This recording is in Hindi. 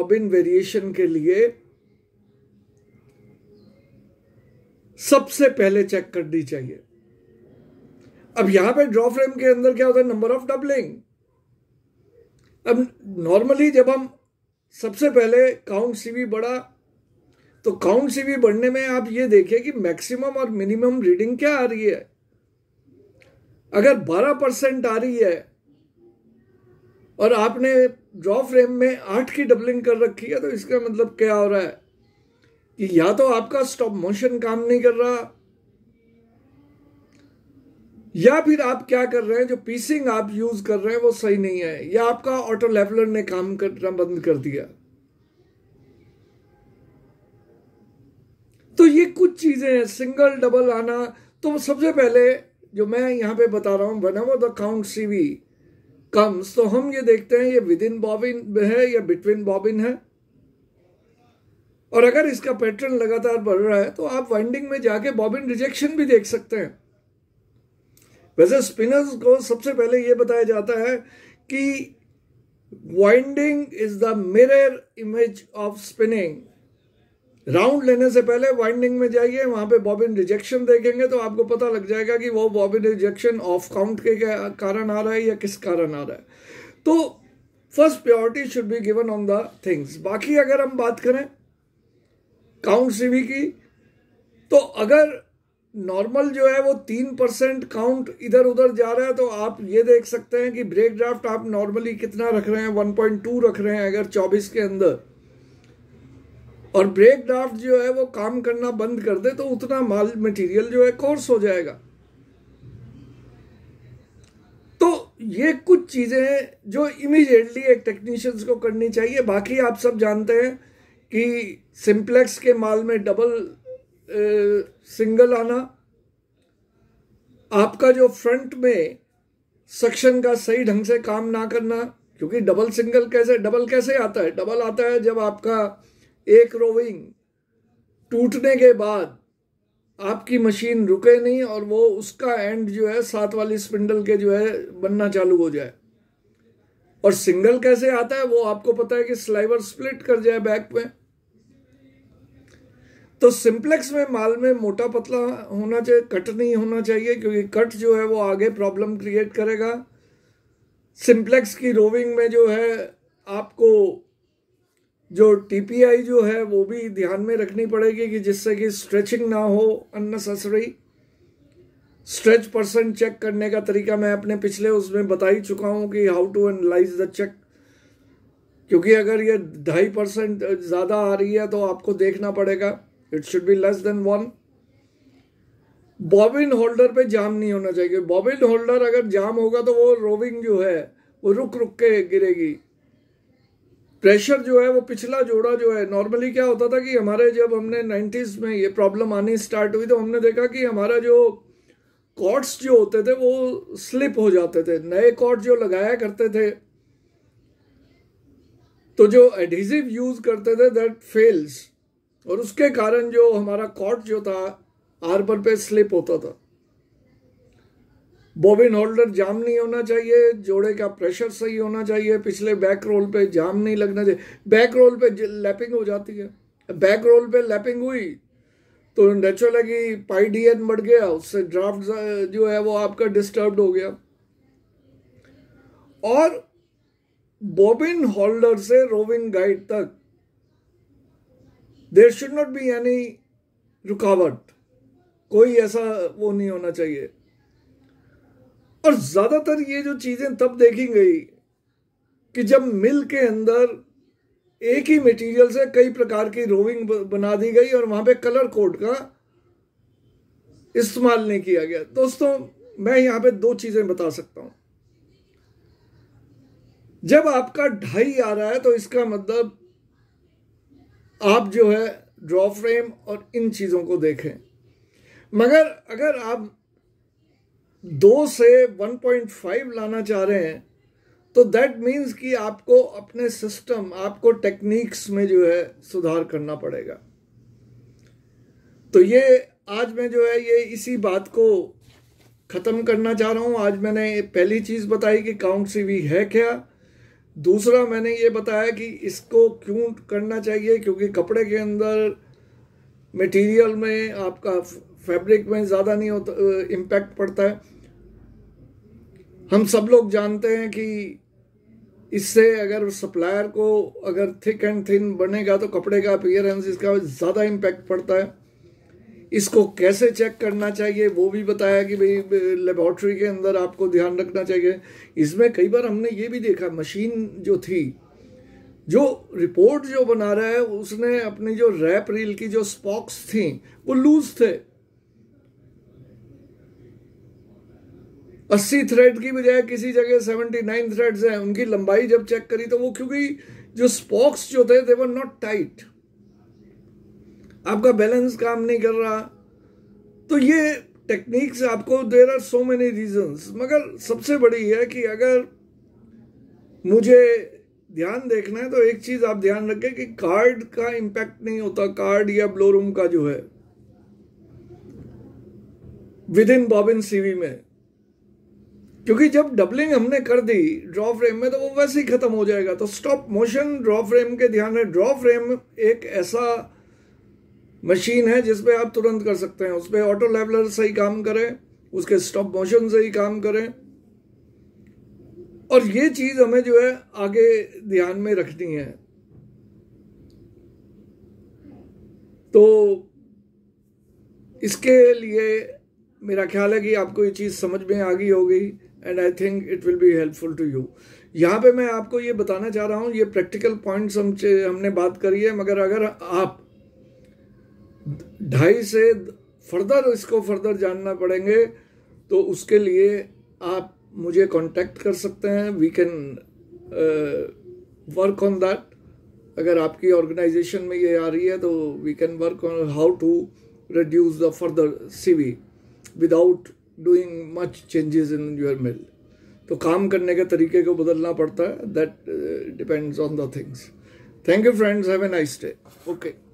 रॉबिन वेरिएशन के लिए सबसे पहले चेक करनी चाहिए अब यहां पे ड्रॉ फ्रेम के अंदर क्या होता है नंबर ऑफ डबलिंग अब नॉर्मली जब हम सबसे पहले काउंट सीवी बढ़ा तो काउंट सीवी बढ़ने में आप ये देखिए कि मैक्सिमम और मिनिमम रीडिंग क्या आ रही है अगर 12 परसेंट आ रही है और आपने ड्रॉ फ्रेम में आठ की डबलिंग कर रखी है तो इसका मतलब क्या हो रहा है कि या तो आपका स्टॉप मोशन काम नहीं कर रहा या फिर आप क्या कर रहे हैं जो पीसिंग आप यूज कर रहे हैं वो सही नहीं है या आपका ऑटो लेवलर ने काम करना बंद कर दिया तो ये कुछ चीजें हैं सिंगल डबल आना तो सबसे पहले जो मैं यहां पे बता रहा हूं बनाओ द काउंट सीवी कम्स तो हम ये देखते हैं ये विद इन बॉबिन है या बिटवीन बॉबिन है और अगर इसका पैटर्न लगातार बढ़ रहा है तो आप वाइंडिंग में जाके बॉबिन रिजेक्शन भी देख सकते हैं वैसे स्पिनर्स को सबसे पहले यह बताया जाता है कि winding is the mirror image of spinning round लेने से पहले वाइंडिंग में जाइए वहां पे बॉबिन रिजेक्शन देखेंगे तो आपको पता लग जाएगा कि वो बॉबिन रिजेक्शन ऑफ काउंट के कारण आ रहा है या किस कारण आ रहा है तो first priority should be given on the things बाकी अगर हम बात करें काउंट सीवी की तो अगर नॉर्मल जो है वो तीन परसेंट काउंट इधर उधर जा रहा है तो आप ये देख सकते हैं कि ब्रेक ड्राफ्ट आप नॉर्मली कितना रख रहे हैं वन पॉइंट टू रख रहे हैं अगर चौबीस के अंदर और ब्रेक ड्राफ्ट जो है वो काम करना बंद कर दे तो उतना माल मटेरियल जो है कोर्स हो जाएगा तो ये कुछ चीज़ें जो इमीडिएटली एक टेक्नीशियंस को करनी चाहिए बाकी आप सब जानते हैं कि सिंप्लेक्स के माल में डबल ए, सिंगल आना आपका जो फ्रंट में सक्शन का सही ढंग से काम ना करना क्योंकि डबल सिंगल कैसे डबल कैसे आता है डबल आता है जब आपका एक रोविंग टूटने के बाद आपकी मशीन रुके नहीं और वो उसका एंड जो है साथ वाली स्पिंडल के जो है बनना चालू हो जाए और सिंगल कैसे आता है वो आपको पता है कि स्लाइवर स्प्लिट कर जाए बैक में तो सिंप्लेक्स में माल में मोटा पतला होना चाहिए कट नहीं होना चाहिए क्योंकि कट जो है वो आगे प्रॉब्लम क्रिएट करेगा सिंप्लेक्स की रोविंग में जो है आपको जो टीपीआई जो है वो भी ध्यान में रखनी पड़ेगी कि जिससे कि स्ट्रेचिंग ना हो अननेसेसरी स्ट्रेच परसेंट चेक करने का तरीका मैं अपने पिछले उसमें बता ही चुका हूँ कि how to analyse the check क्योंकि अगर ये ढाई परसेंट ज़्यादा आ रही है तो आपको देखना पड़ेगा it should be less than one bobbin holder पे जाम नहीं होना चाहिए बॉबिन होल्डर अगर जाम होगा तो वो रोविंग जो है वो रुक रुक के गिरेगी प्रेशर जो है वो पिछला जोड़ा जो है नॉर्मली क्या होता था कि हमारे जब हमने नाइन्टीज़ में ये प्रॉब्लम आनी स्टार्ट हुई तो हमने देखा कि हमारा जो कॉर्ड्स जो होते थे वो स्लिप हो जाते थे नए कॉर्ड जो लगाया करते थे तो जो एडिजिव यूज़ करते थे दैट फेल्स और उसके कारण जो हमारा कॉर्ड जो था आर्बर पे स्लिप होता था बॉबिन होल्डर जाम नहीं होना चाहिए जोड़े का प्रेशर सही होना चाहिए पिछले बैक रोल पे जाम नहीं लगना चाहिए बैक रोल पे लैपिंग हो जाती है बैक रोल पे लैपिंग हुई तो नेचुरल है कि पाई डी एन बढ़ गया उससे ड्राफ्ट जो है वो आपका डिस्टर्ब हो गया और बॉबिन होल्डर से रोविंग गाइड तक there should not be any रुकावट कोई ऐसा वो नहीं होना चाहिए और ज्यादातर ये जो चीजें तब देखी गई कि जब मिल के अंदर एक ही मटेरियल से कई प्रकार की रोविंग बना दी गई और वहां पे कलर कोड का इस्तेमाल नहीं किया गया दोस्तों मैं यहां पे दो चीजें बता सकता हूं जब आपका ढाई आ रहा है तो इसका मतलब आप जो है ड्रॉ फ्रेम और इन चीजों को देखें मगर अगर आप दो से 1.5 लाना चाह रहे हैं तो दैट मीन्स कि आपको अपने सिस्टम आपको टेक्निक्स में जो है सुधार करना पड़ेगा तो ये आज मैं जो है ये इसी बात को ख़त्म करना चाह रहा हूँ आज मैंने पहली चीज़ बताई कि काउंट सीवी है क्या दूसरा मैंने ये बताया कि इसको क्यों करना चाहिए क्योंकि कपड़े के अंदर मटेरियल में आपका फैब्रिक में ज़्यादा नहीं होता इम्पैक्ट पड़ता है हम सब लोग जानते हैं कि इससे अगर सप्लायर को अगर थिक एंड थिन बनेगा तो कपड़े का अपियरेंस इसका ज़्यादा इम्पैक्ट पड़ता है इसको कैसे चेक करना चाहिए वो भी बताया कि भाई लेबोरेटरी के अंदर आपको ध्यान रखना चाहिए इसमें कई बार हमने ये भी देखा मशीन जो थी जो रिपोर्ट जो बना रहा है उसने अपनी जो रैप रील की जो स्पॉक्स थी वो लूज थे अस्सी थ्रेड की बजाय किसी जगह सेवेंटी नाइन थ्रेड है उनकी लंबाई जब चेक करी तो वो क्योंकि जो स्पॉक्स जो थे दे वर नॉट टाइट आपका बैलेंस काम नहीं कर रहा तो ये टेक्निक्स आपको there are so many reasons मगर सबसे बड़ी है कि अगर मुझे ध्यान देखना है तो एक चीज़ आप ध्यान रखें कि कार्ड का इम्पैक्ट नहीं होता कार्ड या ब्लोरूम का जो है विद इन बॉबिन सीवी में क्योंकि जब डबलिंग हमने कर दी ड्रॉ फ्रेम में तो वो वैसे ही ख़त्म हो जाएगा तो स्टॉप मोशन ड्रॉ फ्रेम के ध्यान है ड्रॉ फ्रेम एक ऐसा मशीन है जिसपे आप तुरंत कर सकते हैं उस पर ऑटो लेवलर सही काम करें उसके स्टॉप मोशन से ही काम करें और ये चीज़ हमें जो है आगे ध्यान में रखनी है तो इसके लिए मेरा ख्याल है कि आपको ये चीज़ समझ में आ गई होगी and I think it will be helpful to you यहाँ पे मैं आपको ये बताना चाह रहा हूँ ये प्रैक्टिकल पॉइंट्स हम हमने बात करी है मगर अगर आप ढाई से फर्दर इसको फर्दर जानना पड़ेंगे तो उसके लिए आप मुझे कांटेक्ट कर सकते हैं we can work on that अगर आपकी ऑर्गेनाइजेशन में ये आ रही है तो we can work on how to reduce the further CV without doing much changes in your mill तो काम करने के तरीके को बदलना पड़ता है that depends on the things thank you friends have a nice day okay